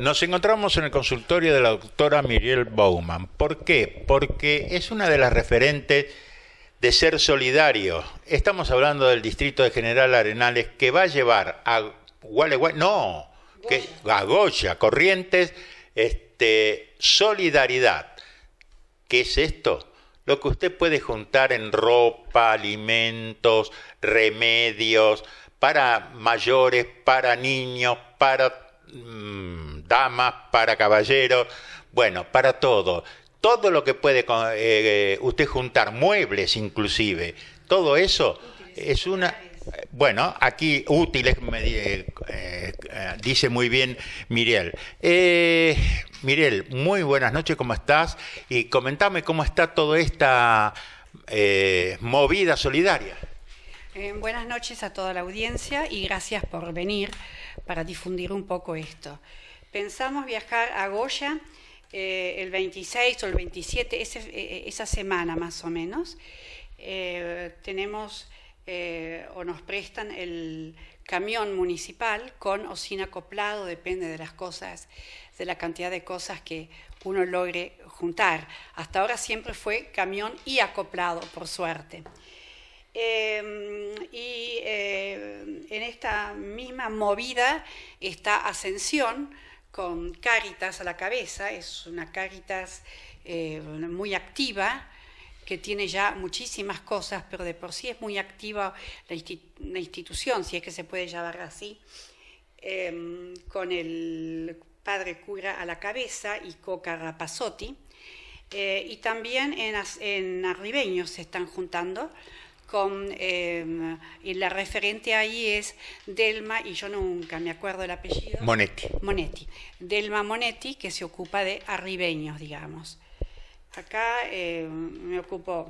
Nos encontramos en el consultorio de la doctora Miriel Bowman. ¿Por qué? Porque es una de las referentes de ser solidario. Estamos hablando del distrito de General Arenales que va a llevar a Gualeguay, no, que, a Goya, Corrientes, este, solidaridad. ¿Qué es esto? Lo que usted puede juntar en ropa, alimentos, remedios, para mayores, para niños, para mm, damas, para caballeros, bueno, para todo. Todo lo que puede eh, eh, usted juntar, muebles inclusive, todo eso es una... Bueno, aquí útiles, me, eh, dice muy bien Miriel. ...Mirel, muy buenas noches, ¿cómo estás? Y comentame cómo está toda esta movida solidaria. buenas noches a toda la audiencia y gracias por venir para difundir un poco esto. Pensamos viajar a Goya eh, el 26 o el 27, eh, esa semana más o menos. Eh, tenemos o nos prestan el camión municipal con o sin acoplado, depende de las cosas, de la cantidad de cosas que uno logre juntar. Hasta ahora siempre fue camión y acoplado, por suerte. Em, y en esta misma movida está Ascensión, con Caritas a la cabeza, es una Caritas eh, muy activa, que tiene ya muchísimas cosas, pero de por sí es muy activa la, institución, si es que se puede llamar así, em, con el padre cura a la cabeza y Coca Rapazotti. Eh, y también en, en Arribeños se están juntando Em, y la referente ahí es Delma, y yo nunca me acuerdo el apellido. Monetti. Monetti. Delma Monetti, que se ocupa de arribeños, digamos. Acá em, me ocupo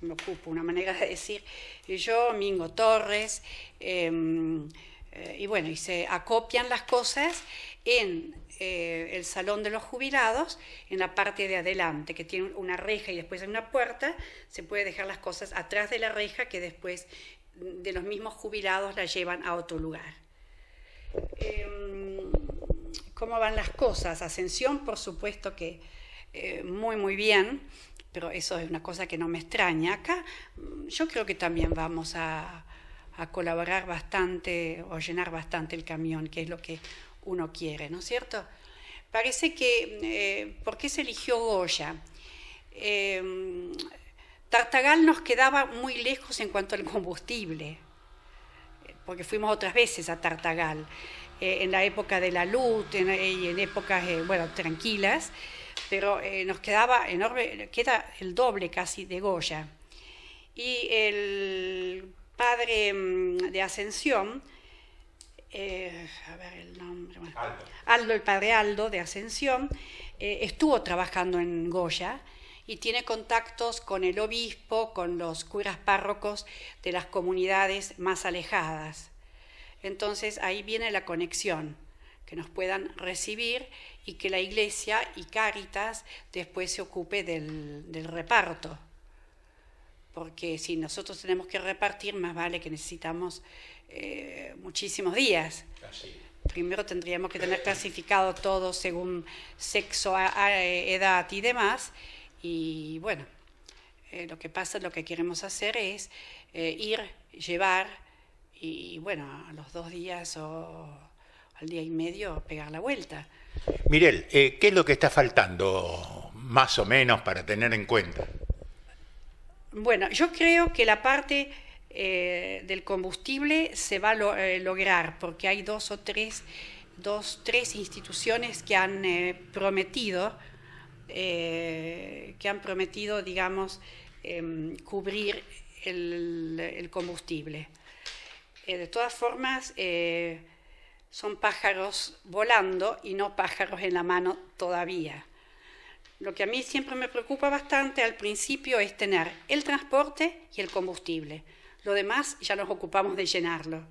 me ocupo, una manera de decir, yo, Mingo Torres, em, eh, y bueno, y se acopian las cosas en eh, el salón de los jubilados, en la parte de adelante, que tiene una reja y después hay una puerta, se puede dejar las cosas atrás de la reja que después mm, de los mismos jubilados la llevan a otro lugar. Em, ¿Cómo van las cosas? Ascensión, por supuesto que eh, muy, muy bien, pero eso es una cosa que no me extraña. Acá mm, yo creo que también vamos a, a colaborar bastante o llenar bastante el camión, que es lo que uno quiere, ¿no es cierto? Parece que, eh, ¿por qué se eligió Goya? Em, Tartagal nos quedaba muy lejos en cuanto al combustible, porque fuimos otras veces a Tartagal, eh, en la época de la luz y en épocas, eh, bueno, tranquilas, pero nos quedaba enorme, queda el doble casi de Goya. Y el padre mm, de Ascensión, eh, el Aldo. el padre Aldo de Ascensión, eh, estuvo trabajando en Goya y tiene contactos con el obispo, con los curas párrocos de las comunidades más alejadas. Entonces ahí viene la conexión, que nos puedan recibir y que la iglesia y Cáritas después se ocupe del reparto porque si nosotros tenemos que repartir, más vale que necesitamos eh, muchísimos días. Primero tendríamos que tener clasificado todo según sexo, edad y demás. Y bueno, eh, lo que pasa, lo que queremos hacer es eh, ir, llevar y, bueno, a los dos días o al día y medio pegar la vuelta. Mirel, ¿qué es lo que está faltando más o menos para tener en cuenta? Bueno, yo creo que la parte eh, del combustible se va a eh, lograr porque hay dos o tres, tres instituciones que han eh, prometido, que han prometido, digamos, em, cubrir el combustible. de todas formas, son pájaros volando y no pájaros en la mano todavía. Lo que a mí siempre me preocupa bastante al principio es tener el transporte y el combustible. Lo demás ya nos ocupamos de llenarlo.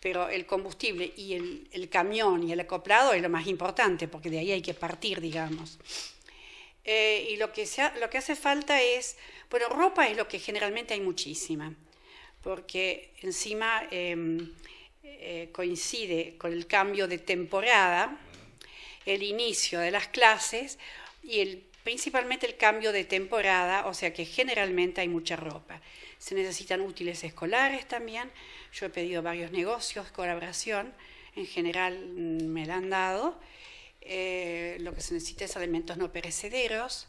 Pero el combustible y el, camión y el acoplado es lo más importante, porque de ahí hay que partir, digamos. Eh, y lo que, hace falta es, bueno, ropa es lo que generalmente hay muchísima, porque encima em, eh, coincide con el cambio de temporada, el inicio de las clases, y principalmente el cambio de temporada, o sea que generalmente hay mucha ropa. Se necesitan útiles escolares también. Yo he pedido varios negocios, colaboración, en general me la han dado. Eh, lo que se necesita es alimentos no perecederos,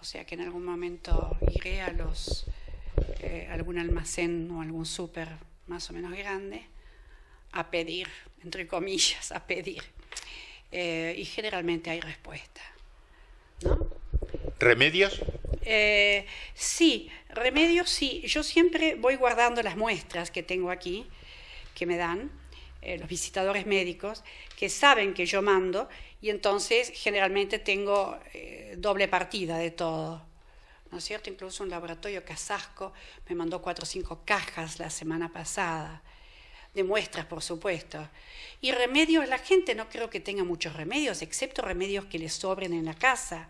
o sea que en algún momento iré a los eh, algún almacén o algún súper más o menos grande a pedir, entre comillas, a pedir. Eh, y generalmente hay respuesta. ¿Remedios? Eh, sí, remedios sí. Yo siempre voy guardando las muestras que tengo aquí, que me dan eh, los visitadores médicos, que saben que yo mando, y entonces generalmente tengo eh, doble partida de todo. ¿No es cierto? Incluso un laboratorio casasco me mandó cuatro o cinco cajas la semana pasada, de muestras, por supuesto. Y remedios, la gente no creo que tenga muchos remedios, excepto remedios que le sobren en la casa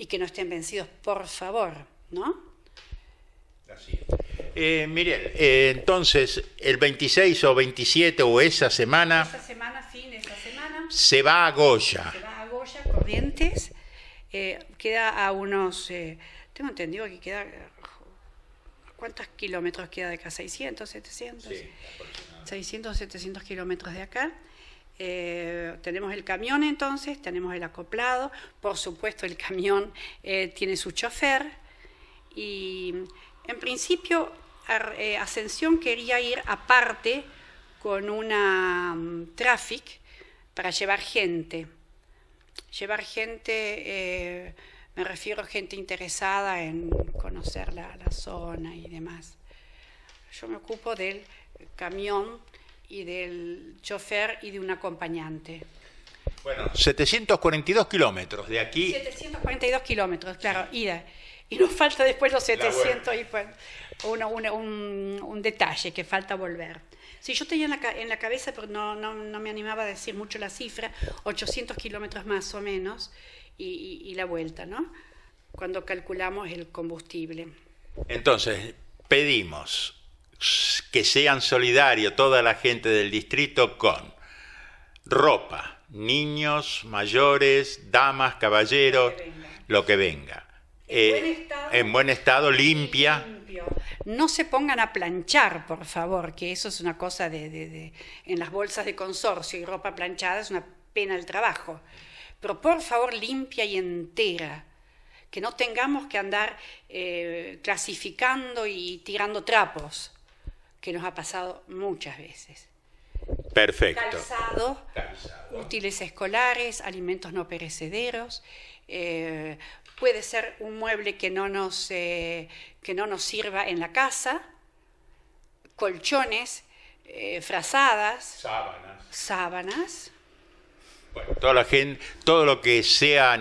y que no estén vencidos, por favor, ¿no? Así eh, Mirel, eh, entonces, el 26 o 27 o esa semana... Esa semana, fin de esa semana... Se va a Goya. Se va a Goya, Corrientes. Eh, queda a unos... Eh, tengo entendido que queda... ¿Cuántos kilómetros queda de acá? ¿600, 700? Sí, 600, 700 kilómetros de acá. Eh, tenemos el camión entonces, tenemos el acoplado, por supuesto el camión eh, tiene su chofer y en principio eh, Ascensión quería ir aparte con una tráfico mm, traffic para llevar gente. Llevar gente, me refiero a gente interesada en conocer la, la zona y demás. Yo me ocupo del camión y del chofer y de un acompañante. Bueno, 742 kilómetros de aquí. 742 kilómetros, claro, ida. Y nos falta después los 700 y pues, un, detalle que falta volver. Si yo tenía en la, cabeza, pero no, no, no, me animaba a decir mucho la cifra, 800 kilómetros más o menos y la vuelta, ¿no? Cuando calculamos el combustible. Entonces, pedimos que sean solidarios toda la gente del distrito con ropa, niños, mayores, damas, caballeros, lo que venga. Eh, en, buen estado, limpia. No se pongan a planchar, por favor, que eso es una cosa de, En las bolsas de consorcio y ropa planchada es una pena el trabajo. Pero por favor, limpia y entera. Que no tengamos que andar eh, clasificando y tirando trapos que nos ha pasado muchas veces. Perfecto. Calzado, útiles escolares, alimentos no perecederos. Eh, puede ser un mueble que no, nos, eh, que no nos sirva en la casa, colchones, eh, frazadas, sábanas. Bueno, toda la gente, todo lo que sea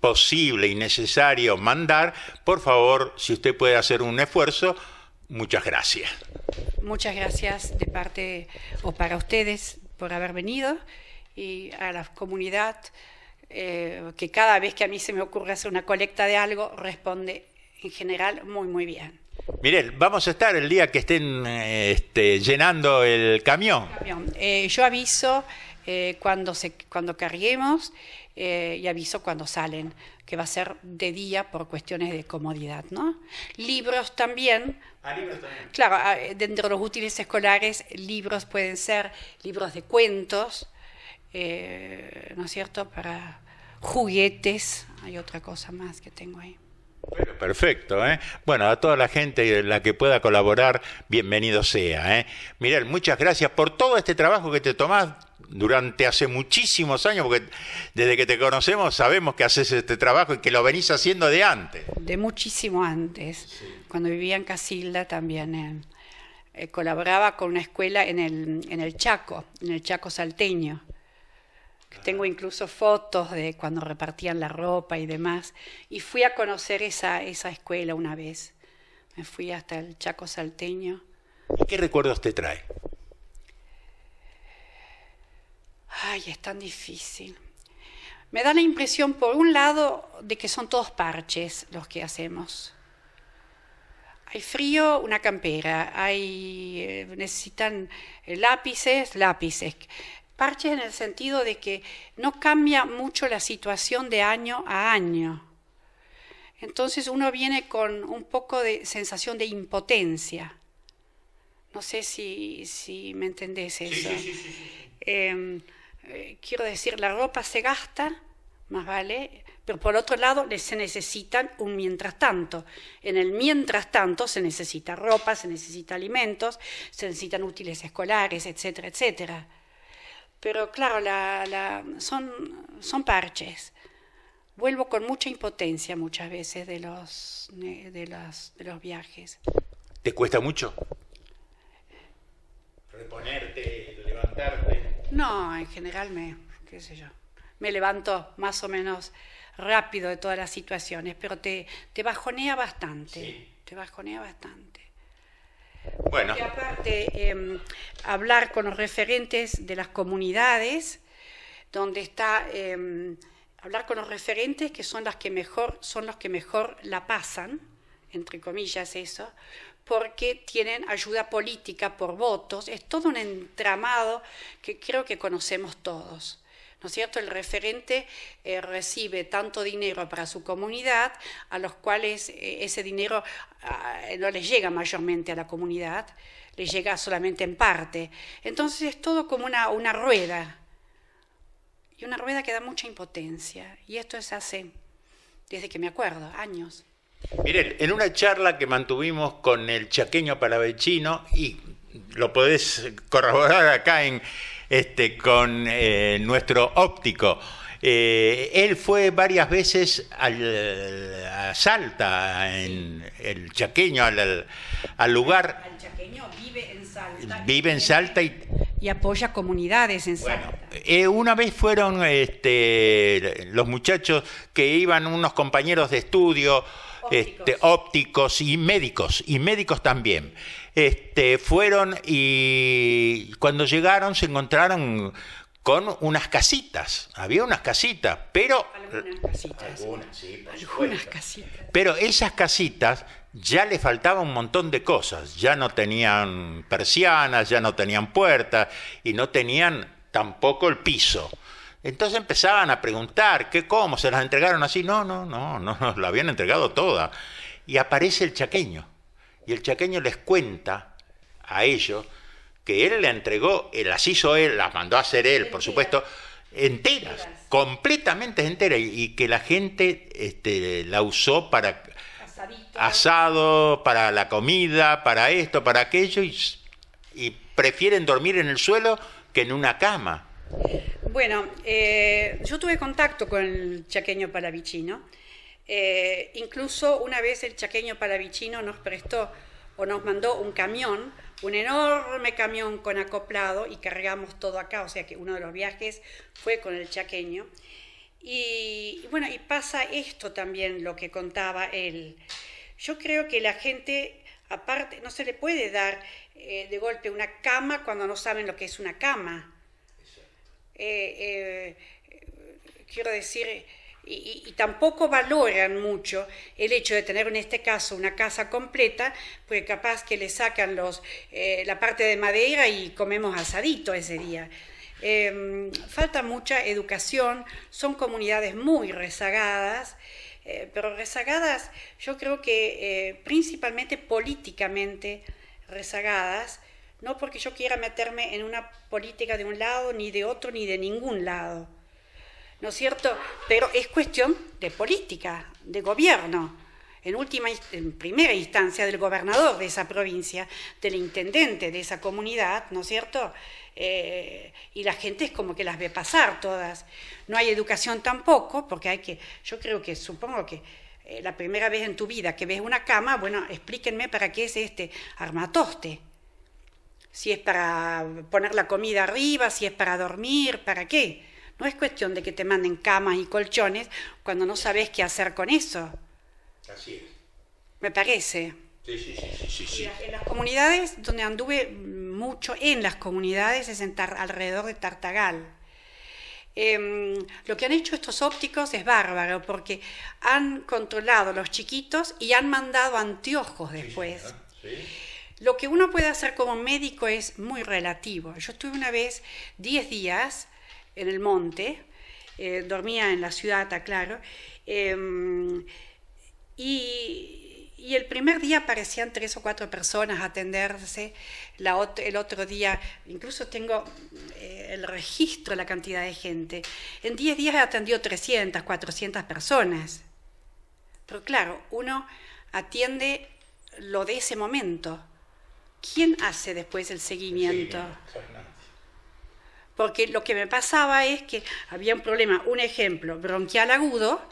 posible y necesario mandar, por favor, si usted puede hacer un esfuerzo, muchas gracias. Muchas gracias de parte o para ustedes por haber venido y a la comunidad eh, que cada vez que a mí se me ocurre hacer una colecta de algo responde en general muy muy bien. Mirel, vamos a estar el día que estén eh, este, llenando el camión. Eh, yo aviso. Eh, cuando, cuando carguemos eh, y aviso cuando salen, que va a ser de día por cuestiones de comodidad. Libros también. Ah, libros también. Claro, ah, eh, dentro de los útiles escolares, libros pueden ser libros de cuentos, ¿no es cierto? Para juguetes, hay otra cosa más que tengo ahí. bueno, perfecto, Bueno, a toda la gente la que pueda colaborar, bienvenido sea, ¿eh? muchas gracias por todo este trabajo que te tomás durante hace muchísimos años, porque desde que te conocemos sabemos que haces este trabajo y que lo venís haciendo de antes. De muchísimo antes, cuando vivía en Casilda también. Eh, eh, colaboraba con una escuela en el, Chaco, en el Chaco salteño. Ah. Tengo incluso fotos de cuando repartían la ropa y demás. Y fui a conocer esa, esa escuela una vez. Me fui hasta el Chaco salteño. qué recuerdos te trae? Ay, es tan difícil. Me da la impresión, por un lado, de que son todos parches los que hacemos. Hay frío, una campera. Hay, eh, necesitan eh, lápices, lápices. Parches en el sentido de que no cambia mucho la situación de año a año. Entonces uno viene con un poco de sensación de impotencia. No sé si, si me entendés eso. Em, eh, quiero decir, la ropa se gasta, más vale, pero por otro lado se necesitan un mientras tanto. En el mientras tanto se necesita ropa, se necesita alimentos, se necesitan útiles escolares, etcétera, etcétera. Pero claro, la, la, son, son parches. Vuelvo con mucha impotencia muchas veces de los, de de los viajes. ¿Te cuesta mucho? Reponerte, levantarte. No, en general me, qué sé yo, me levanto más o menos rápido de todas las situaciones, pero te, bajonea bastante, te bajonea bastante. Bueno. aparte, em, hablar con los referentes de las comunidades, donde está, em, hablar con los referentes que son las que mejor, son los que mejor la pasan, entre comillas eso, porque tienen ayuda política por votos. Es todo un entramado que creo que conocemos todos. ¿No es cierto? El referente eh, recibe tanto dinero para su comunidad, a los cuales eh, ese dinero ah, no les llega mayormente a la comunidad, les llega solamente en parte. Entonces es todo como una, una rueda, y una rueda que da mucha impotencia. Y esto es hace, desde que me acuerdo, años. Miren, en una charla que mantuvimos con el chaqueño Parabellino, y lo podés corroborar acá en, este, con eh, nuestro óptico, eh, él fue varias veces al, a Salta, en el chaqueño, al, lugar. El chaqueño vive en Salta. Vive en Salta y. y apoya comunidades en Salta. Bueno, eh, una vez fueron este, los muchachos que iban unos compañeros de estudio este, ópticos. y médicos, y médicos también. Este, fueron y cuando llegaron se encontraron con unas casitas, había unas casitas, pero... casitas. Pero esas casitas ya le faltaba un montón de cosas. Ya no tenían persianas, ya no tenían puertas y no tenían tampoco el piso. Entonces empezaban a preguntar, ¿qué cómo? ¿Se las entregaron así? No, no, no, no, nos la habían entregado toda. Y aparece el chaqueño. Y el chaqueño les cuenta a ellos que él le entregó, las hizo él, las mandó a hacer él, por supuesto, enteras, completamente enteras, y, que la gente este, la usó para asado, para la comida, para esto, para aquello, y, y prefieren dormir en el suelo que en una cama. Bueno, eh, yo tuve contacto con el chaqueño palavicino. Eh, incluso una vez el chaqueño palavicino nos prestó o nos mandó un camión, un enorme camión con acoplado y cargamos todo acá, o sea que uno de los viajes fue con el chaqueño. Y, bueno, y pasa esto también, lo que contaba él. Yo creo que la gente, aparte, no se le puede dar eh, de golpe una cama cuando no saben lo que es una cama. Eh, eh, quiero decir, y, tampoco valoran mucho el hecho de tener en este caso una casa completa, porque capaz que le sacan los, eh, la parte de madera y comemos asadito ese día. Em, falta mucha educación, son comunidades muy rezagadas, pero rezagadas yo creo que principalmente políticamente rezagadas, no porque yo quiera meterme en una política de un lado, ni de otro, ni de ningún lado. ¿No es cierto? Pero es cuestión de política, de gobierno. En, última, en primera instancia del gobernador de esa provincia, del intendente de esa comunidad, ¿no es cierto? Eh, y la gente es como que las ve pasar todas. No hay educación tampoco, porque hay que, yo creo que, supongo que eh, la primera vez en tu vida que ves una cama, bueno, explíquenme para qué es este armatoste si es para poner la comida arriba, si es para dormir, para qué. No es cuestión de que te manden camas y colchones cuando no sabes qué hacer con eso. Así es. Me parece. Sí, sí, sí, sí, sí. En las comunidades donde anduve mucho, en las comunidades, es alrededor de Tartagal. Em, lo que han hecho estos ópticos es bárbaro porque han controlado a los chiquitos y han mandado anteojos después. sí. Lo que uno puede hacer como médico es muy relativo. Yo estuve una vez 10 días en el monte, eh, dormía en la ciudad, claro, em, y, el primer día aparecían tres o cuatro personas atenderse, el otro día, incluso tengo eh, el registro de la cantidad de gente, en 10 días atendió atendido 300, 400 personas. Pero claro, uno atiende lo de ese momento. ¿quién hace después el seguimiento? Porque lo que me pasaba es que había un problema, un ejemplo, bronquial agudo,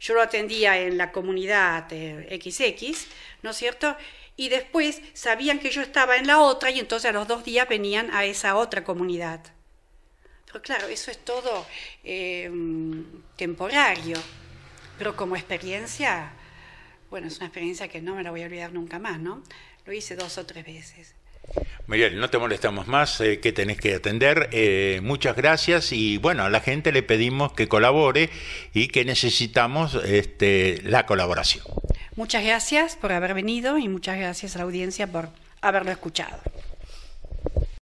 yo lo atendía en la comunidad XX, eh, ¿no es cierto? Y después sabían que yo estaba en la otra y entonces a los dos días venían a esa otra comunidad. Pero claro, eso es todo eh, temporario, pero como experiencia, bueno, es una experiencia que no me la voy a olvidar nunca más, ¿no? Lo hice dos o tres veces. Miguel, no te molestamos más, eh, que tenés que atender. Eh, muchas gracias y bueno, a la gente le pedimos que colabore y que necesitamos este, la colaboración. Muchas gracias por haber venido y muchas gracias a la audiencia por haberlo escuchado.